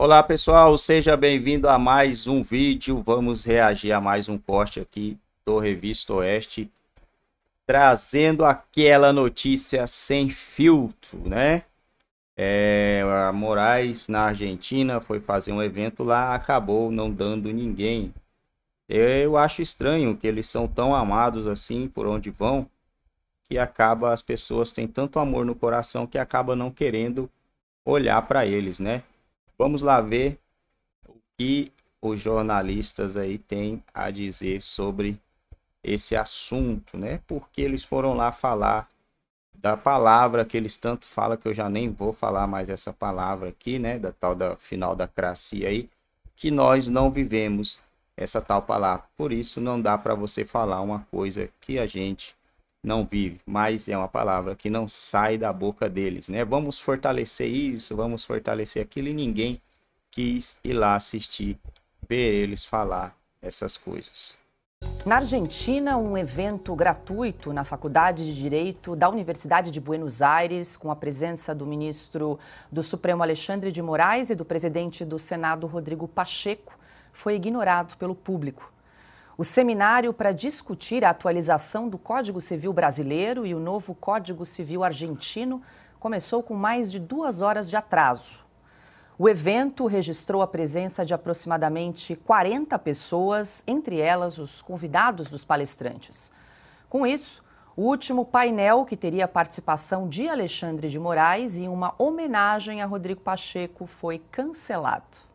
Olá pessoal, seja bem-vindo a mais um vídeo. Vamos reagir a mais um corte aqui do Revista Oeste, trazendo aquela notícia sem filtro, né? É, a Moraes na Argentina foi fazer um evento lá, acabou não dando ninguém. Eu acho estranho que eles são tão amados assim por onde vão, que acaba as pessoas têm tanto amor no coração que acaba não querendo olhar para eles, né? Vamos lá ver o que os jornalistas aí têm a dizer sobre esse assunto, né? Porque eles foram lá falar da palavra que eles tanto falam que eu já nem vou falar mais essa palavra aqui, né? Da tal da final da cracia aí, que nós não vivemos essa tal palavra. Por isso não dá para você falar uma coisa que a gente não vive, mas é uma palavra que não sai da boca deles, né? Vamos fortalecer isso, vamos fortalecer aquilo e ninguém quis ir lá assistir, ver eles falar essas coisas. Na Argentina, um evento gratuito na Faculdade de Direito da Universidade de Buenos Aires, com a presença do ministro do Supremo Alexandre de Moraes e do presidente do Senado Rodrigo Pacheco, foi ignorado pelo público. O seminário para discutir a atualização do Código Civil brasileiro e o novo Código Civil argentino começou com mais de duas horas de atraso. O evento registrou a presença de aproximadamente 40 pessoas, entre elas os convidados dos palestrantes. Com isso, o último painel, que teria a participação de Alexandre de Moraes e uma homenagem a Rodrigo Pacheco, foi cancelado.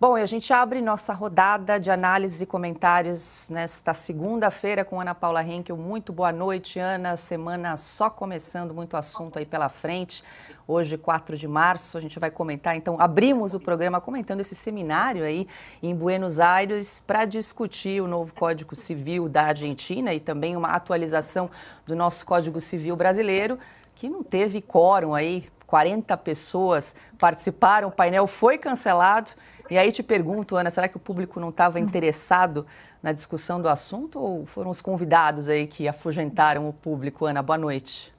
Bom, e a gente abre nossa rodada de análise e comentários nesta segunda-feira com Ana Paula Henkel. Muito boa noite, Ana. Semana só começando, muito assunto aí pela frente. Hoje, 4 de março, a gente vai comentar, então, abrimos o programa comentando esse seminário aí em Buenos Aires para discutir o novo Código Civil da Argentina e também uma atualização do nosso Código Civil brasileiro, que não teve quórum aí, 40 pessoas participaram, o painel foi cancelado e aí te pergunto, Ana, será que o público não estava hum. interessado na discussão do assunto ou foram os convidados aí que afugentaram o público? Ana, boa noite.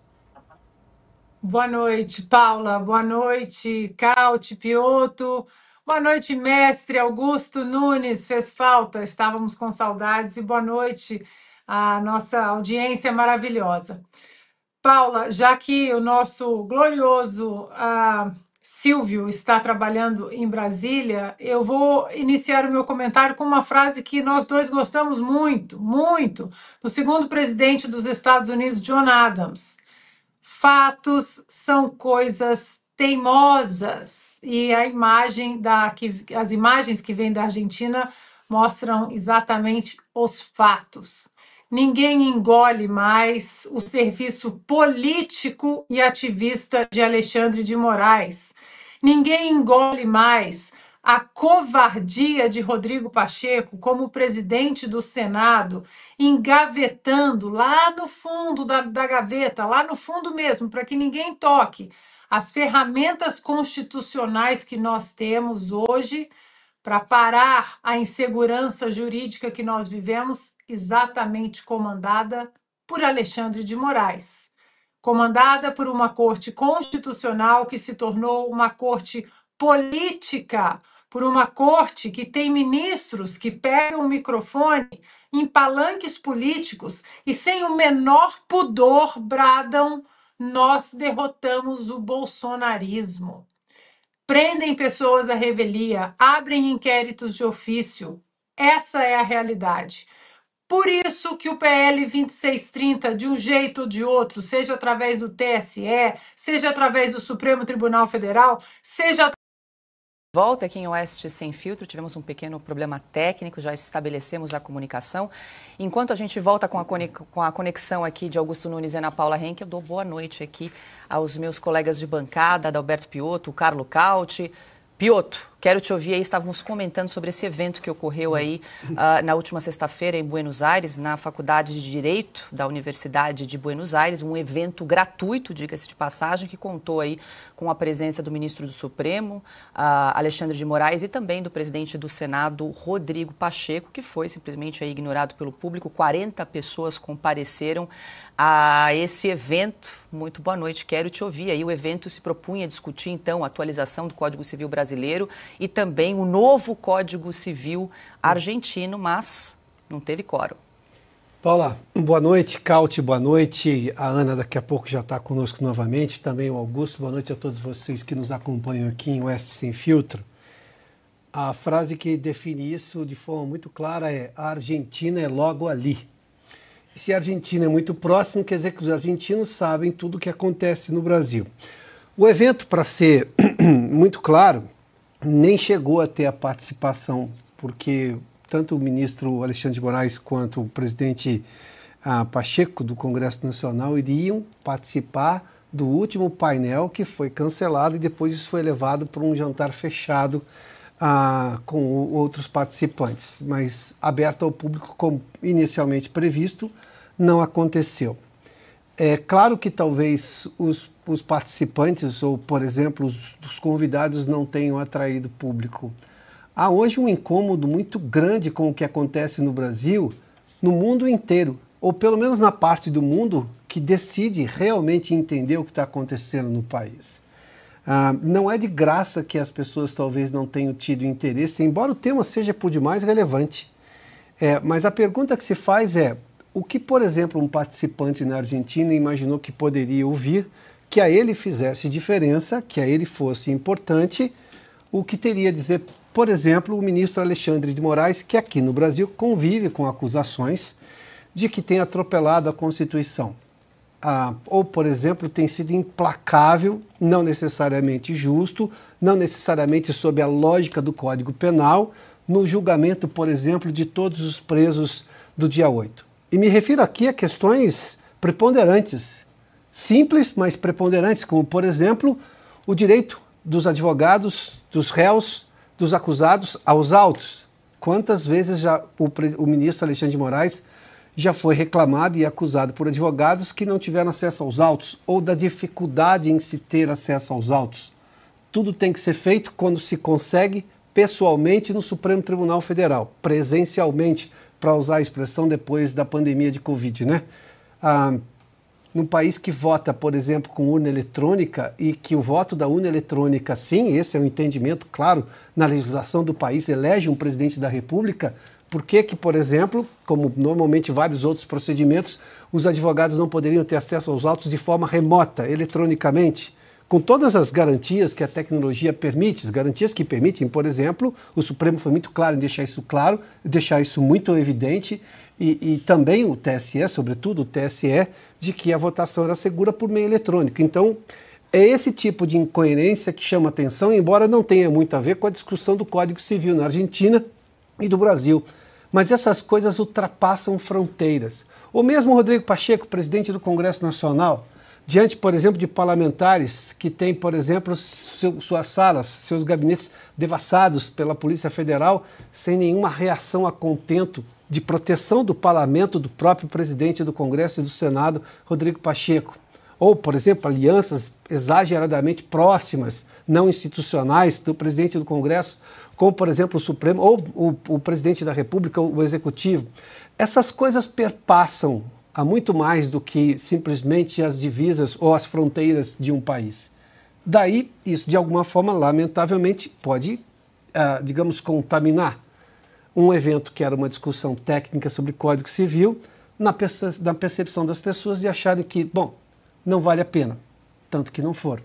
Boa noite, Paula. Boa noite, Caute, Pioto. Boa noite, mestre Augusto Nunes. Fez falta, estávamos com saudades. E boa noite à nossa audiência maravilhosa. Paula, já que o nosso glorioso ah, Silvio está trabalhando em Brasília, eu vou iniciar o meu comentário com uma frase que nós dois gostamos muito, muito, do segundo presidente dos Estados Unidos, John Adams. Fatos são coisas teimosas e a imagem da que as imagens que vêm da Argentina mostram exatamente os fatos. Ninguém engole mais o serviço político e ativista de Alexandre de Moraes. Ninguém engole mais a covardia de Rodrigo Pacheco como presidente do Senado, engavetando lá no fundo da, da gaveta, lá no fundo mesmo, para que ninguém toque as ferramentas constitucionais que nós temos hoje para parar a insegurança jurídica que nós vivemos exatamente comandada por Alexandre de Moraes, comandada por uma corte constitucional que se tornou uma corte política, por uma corte que tem ministros que pegam o microfone em palanques políticos e sem o menor pudor bradam nós derrotamos o bolsonarismo. Prendem pessoas à revelia, abrem inquéritos de ofício. Essa é a realidade. Por isso que o PL 2630, de um jeito ou de outro, seja através do TSE, seja através do Supremo Tribunal Federal, seja Volta aqui em Oeste Sem Filtro, tivemos um pequeno problema técnico, já estabelecemos a comunicação. Enquanto a gente volta com a conexão aqui de Augusto Nunes e Ana Paula Henke, eu dou boa noite aqui aos meus colegas de bancada, Adalberto Piotto, Carlo Cauti. Piotto. Quero te ouvir aí, estávamos comentando sobre esse evento que ocorreu aí uh, na última sexta-feira em Buenos Aires, na Faculdade de Direito da Universidade de Buenos Aires, um evento gratuito, diga-se de passagem, que contou aí com a presença do ministro do Supremo, uh, Alexandre de Moraes, e também do presidente do Senado, Rodrigo Pacheco, que foi simplesmente aí ignorado pelo público. 40 pessoas compareceram a esse evento. Muito boa noite, quero te ouvir aí. O evento se propunha discutir, então, a atualização do Código Civil Brasileiro e também o novo Código Civil argentino, mas não teve quórum. Paula, boa noite, Caute, boa noite. A Ana daqui a pouco já está conosco novamente, também o Augusto, boa noite a todos vocês que nos acompanham aqui em Oeste Sem Filtro. A frase que define isso de forma muito clara é: a Argentina é logo ali. E se a Argentina é muito próximo, quer dizer que os argentinos sabem tudo o que acontece no Brasil. O evento, para ser muito claro, nem chegou a ter a participação, porque tanto o ministro Alexandre de Moraes quanto o presidente ah, Pacheco do Congresso Nacional iriam participar do último painel que foi cancelado e depois isso foi levado para um jantar fechado ah, com outros participantes, mas aberto ao público como inicialmente previsto, não aconteceu. É claro que talvez os os participantes ou, por exemplo, os, os convidados não tenham atraído público. Há hoje um incômodo muito grande com o que acontece no Brasil, no mundo inteiro, ou pelo menos na parte do mundo que decide realmente entender o que está acontecendo no país. Ah, não é de graça que as pessoas talvez não tenham tido interesse, embora o tema seja por demais relevante. É, mas a pergunta que se faz é: o que, por exemplo, um participante na Argentina imaginou que poderia ouvir que a ele fizesse diferença, que a ele fosse importante, o que teria a dizer, por exemplo, o ministro Alexandre de Moraes, que aqui no Brasil convive com acusações de que tem atropelado a Constituição. Ah, ou, por exemplo, tem sido implacável, não necessariamente justo, não necessariamente sob a lógica do Código Penal, no julgamento, por exemplo, de todos os presos do dia 8. E me refiro aqui a questões preponderantes simples, mas preponderantes, como, por exemplo, o direito dos advogados, dos réus, dos acusados aos autos. Quantas vezes já o, o ministro Alexandre de Moraes já foi reclamado e acusado por advogados que não tiveram acesso aos autos ou da dificuldade em se ter acesso aos autos. Tudo tem que ser feito quando se consegue pessoalmente no Supremo Tribunal Federal, presencialmente, para usar a expressão depois da pandemia de Covid, né? Ah, num país que vota, por exemplo, com urna eletrônica e que o voto da urna eletrônica, sim, esse é um entendimento claro na legislação do país, elege um presidente da República, por que que, por exemplo, como normalmente vários outros procedimentos, os advogados não poderiam ter acesso aos autos de forma remota, eletronicamente? com todas as garantias que a tecnologia permite, garantias que permitem, por exemplo, o Supremo foi muito claro em deixar isso claro, deixar isso muito evidente, e, e também o TSE, sobretudo o TSE, de que a votação era segura por meio eletrônico. Então, é esse tipo de incoerência que chama atenção, embora não tenha muito a ver com a discussão do Código Civil na Argentina e do Brasil. Mas essas coisas ultrapassam fronteiras. Ou mesmo Rodrigo Pacheco, presidente do Congresso Nacional, diante, por exemplo, de parlamentares que têm, por exemplo, seu, suas salas, seus gabinetes devassados pela Polícia Federal, sem nenhuma reação a contento de proteção do parlamento, do próprio presidente do Congresso e do Senado, Rodrigo Pacheco. Ou, por exemplo, alianças exageradamente próximas, não institucionais, do presidente do Congresso, como, por exemplo, o Supremo, ou o, o presidente da República, ou o Executivo. Essas coisas perpassam a muito mais do que simplesmente as divisas ou as fronteiras de um país. Daí, isso de alguma forma, lamentavelmente, pode, ah, digamos, contaminar um evento que era uma discussão técnica sobre Código Civil, na, perce na percepção das pessoas de acharem que, bom, não vale a pena, tanto que não for.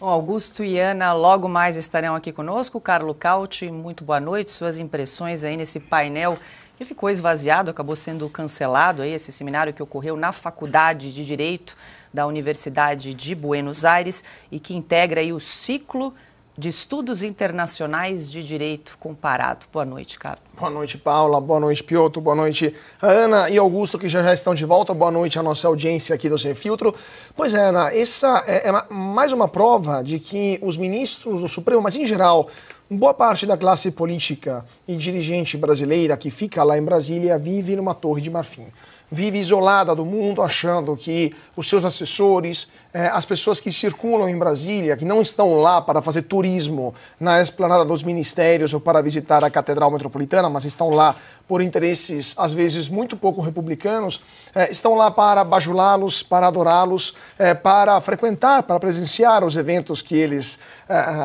Bom, Augusto e Ana logo mais estarão aqui conosco. Carlo Cauti, muito boa noite. Suas impressões aí nesse painel que ficou esvaziado, acabou sendo cancelado aí esse seminário que ocorreu na Faculdade de Direito da Universidade de Buenos Aires e que integra aí o ciclo de Estudos Internacionais de Direito Comparado. Boa noite, Carlos. Boa noite, Paula. Boa noite, Piotr. Boa noite, Ana e Augusto, que já, já estão de volta. Boa noite à nossa audiência aqui do Sem Filtro. Pois é, Ana, essa é, é mais uma prova de que os ministros do Supremo, mas em geral, Boa parte da classe política e dirigente brasileira que fica lá em Brasília vive numa torre de marfim vive isolada do mundo, achando que os seus assessores, eh, as pessoas que circulam em Brasília, que não estão lá para fazer turismo na esplanada dos ministérios ou para visitar a Catedral Metropolitana, mas estão lá por interesses, às vezes, muito pouco republicanos, eh, estão lá para bajulá-los, para adorá-los, eh, para frequentar, para presenciar os eventos que eles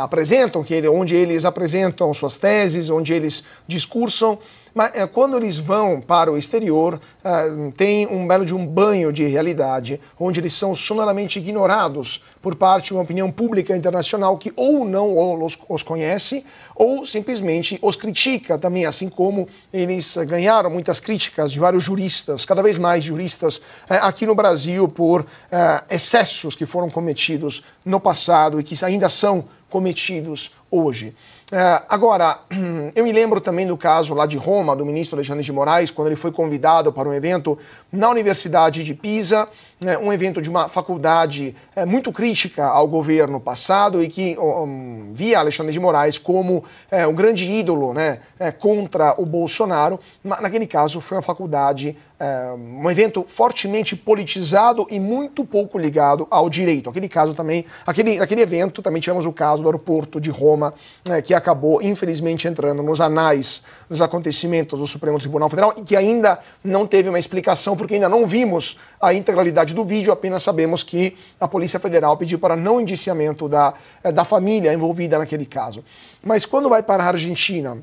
apresentam, que ele, onde eles apresentam suas teses, onde eles discursam. Mas é, quando eles vão para o exterior, é, tem um belo de um banho de realidade, onde eles são sonoramente ignorados por parte de uma opinião pública internacional que ou não os, os conhece, ou simplesmente os critica também, assim como eles ganharam muitas críticas de vários juristas, cada vez mais juristas é, aqui no Brasil, por excessos que foram cometidos no passado e que ainda são cometidos hoje. É, agora, eu me lembro também do caso lá de Roma, do ministro Alexandre de Moraes, quando ele foi convidado para um evento na Universidade de Pisa, né, um evento de uma faculdade é, muito crítica ao governo passado e que um, via Alexandre de Moraes como é, um grande ídolo né, é, contra o Bolsonaro. Mas, naquele caso, foi uma faculdade, é, um evento fortemente politizado e muito pouco ligado ao direito. Aquele caso também, aquele, naquele evento também tivemos o caso do aeroporto de Roma, né, que acabou, infelizmente, entrando nos anais dos acontecimentos do Supremo Tribunal Federal e que ainda não teve uma explicação, porque ainda não vimos a integralidade do vídeo, apenas sabemos que a Polícia Federal pediu para não indiciamento da, eh, da família envolvida naquele caso. Mas quando vai para a Argentina,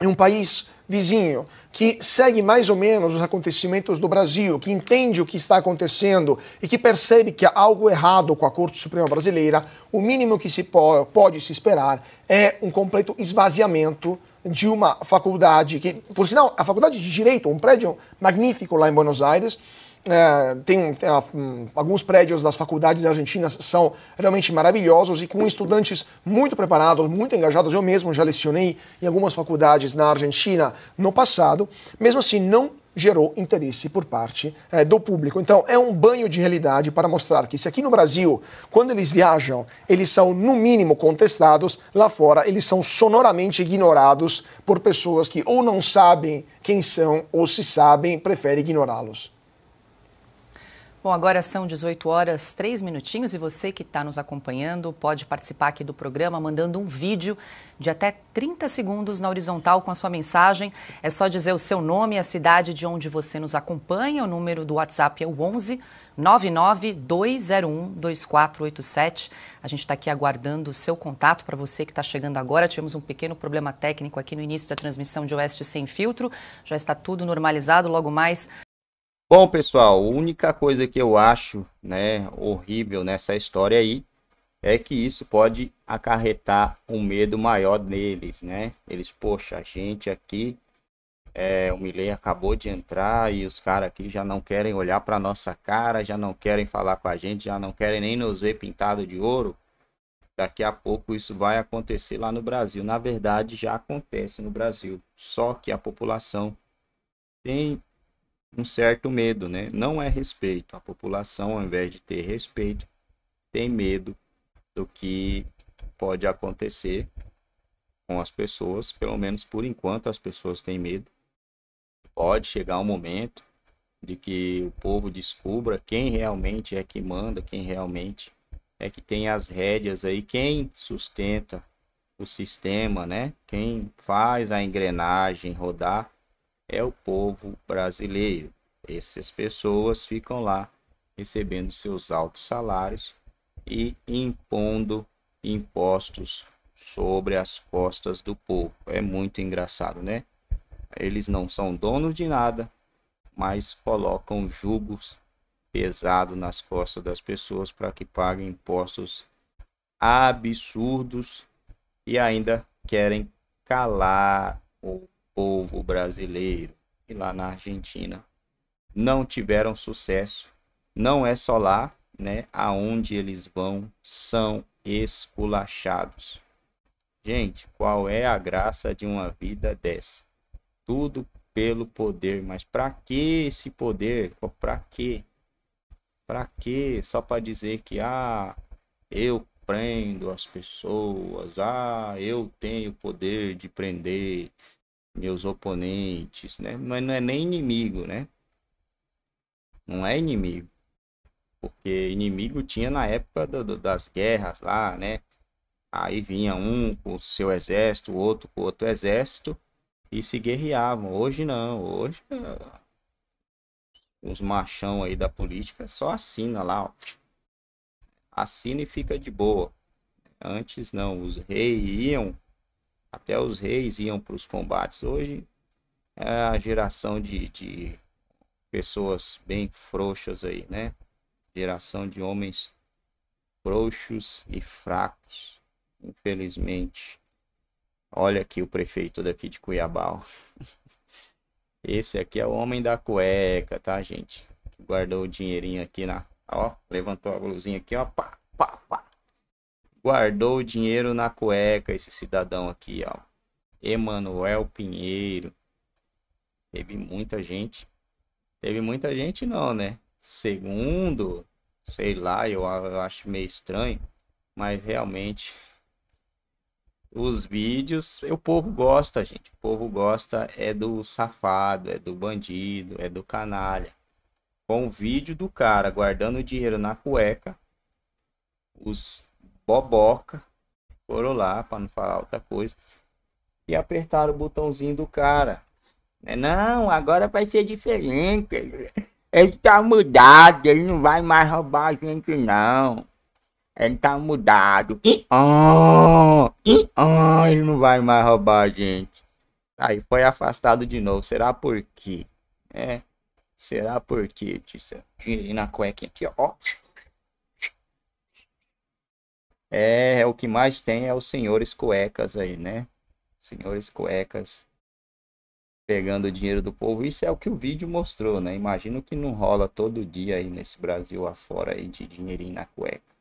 é um país vizinho, que segue mais ou menos os acontecimentos do Brasil, que entende o que está acontecendo e que percebe que há algo errado com a Corte Suprema Brasileira, o mínimo que se po pode se esperar é um completo esvaziamento de uma faculdade, que, por sinal, a Faculdade de Direito, um prédio magnífico lá em Buenos Aires, é, tem, tem é, hum, alguns prédios das faculdades argentinas são realmente maravilhosos e com estudantes muito preparados, muito engajados. Eu mesmo já lecionei em algumas faculdades na Argentina no passado. Mesmo assim, não gerou interesse por parte é, do público. Então, é um banho de realidade para mostrar que se aqui no Brasil, quando eles viajam, eles são no mínimo contestados, lá fora eles são sonoramente ignorados por pessoas que ou não sabem quem são ou se sabem, preferem ignorá-los. Bom, agora são 18 horas, 3 minutinhos e você que está nos acompanhando pode participar aqui do programa mandando um vídeo de até 30 segundos na horizontal com a sua mensagem. É só dizer o seu nome, a cidade de onde você nos acompanha. O número do WhatsApp é o 11 992012487. A gente está aqui aguardando o seu contato para você que está chegando agora. Tivemos um pequeno problema técnico aqui no início da transmissão de Oeste Sem Filtro. Já está tudo normalizado. Logo mais Bom, pessoal, a única coisa que eu acho né, horrível nessa história aí é que isso pode acarretar um medo maior neles, né? Eles, poxa, a gente aqui, é, o Milley acabou de entrar e os caras aqui já não querem olhar para nossa cara, já não querem falar com a gente, já não querem nem nos ver pintado de ouro. Daqui a pouco isso vai acontecer lá no Brasil. Na verdade, já acontece no Brasil, só que a população tem um certo medo, né? Não é respeito. A população, ao invés de ter respeito, tem medo do que pode acontecer com as pessoas. Pelo menos por enquanto as pessoas têm medo. Pode chegar um momento de que o povo descubra quem realmente é que manda, quem realmente é que tem as rédeas aí, quem sustenta o sistema, né? Quem faz a engrenagem rodar é o povo brasileiro. Essas pessoas ficam lá recebendo seus altos salários e impondo impostos sobre as costas do povo. É muito engraçado, né? Eles não são donos de nada, mas colocam julgos pesados nas costas das pessoas para que paguem impostos absurdos e ainda querem calar povo brasileiro e lá na Argentina não tiveram sucesso. Não é só lá, né, aonde eles vão são esculachados. Gente, qual é a graça de uma vida dessa? Tudo pelo poder, mas para que esse poder? Para que? Para que? Só para dizer que ah, eu prendo as pessoas, ah, eu tenho poder de prender, meus oponentes, né? Mas não é nem inimigo, né? Não é inimigo. Porque inimigo tinha na época do, do, das guerras lá, né? Aí vinha um com o seu exército, o outro com outro exército e se guerreavam. Hoje não, hoje ah, os machão aí da política só assina lá, ó. Assina e fica de boa. Antes não, os reis iam até os reis iam para os combates. Hoje é a geração de, de pessoas bem frouxas aí, né? Geração de homens frouxos e fracos, infelizmente. Olha aqui o prefeito daqui de Cuiabá. Esse aqui é o homem da cueca, tá, gente? Guardou o dinheirinho aqui na. Ó, levantou a blusinha aqui, ó. Pá, pá, pá guardou o dinheiro na cueca, esse cidadão aqui, ó. Emanuel Pinheiro. Teve muita gente. Teve muita gente não, né? Segundo, sei lá, eu, eu acho meio estranho, mas realmente os vídeos, o povo gosta, gente. O povo gosta é do safado, é do bandido, é do canalha. Com o vídeo do cara guardando o dinheiro na cueca, os boboca, foram lá para não falar outra coisa, e apertaram o botãozinho do cara. Né, não, agora vai ser diferente. Ele tá mudado, ele não vai mais roubar a gente, não. Ele tá mudado. E, oh, e, oh, ele não vai mais roubar a gente. Aí foi afastado de novo. Será por quê? É. Será por quê? Tirei na cueca aqui, ó. É, é, o que mais tem é os senhores cuecas aí, né? Senhores cuecas pegando o dinheiro do povo. Isso é o que o vídeo mostrou, né? Imagino que não rola todo dia aí nesse Brasil afora aí de dinheirinho na cueca.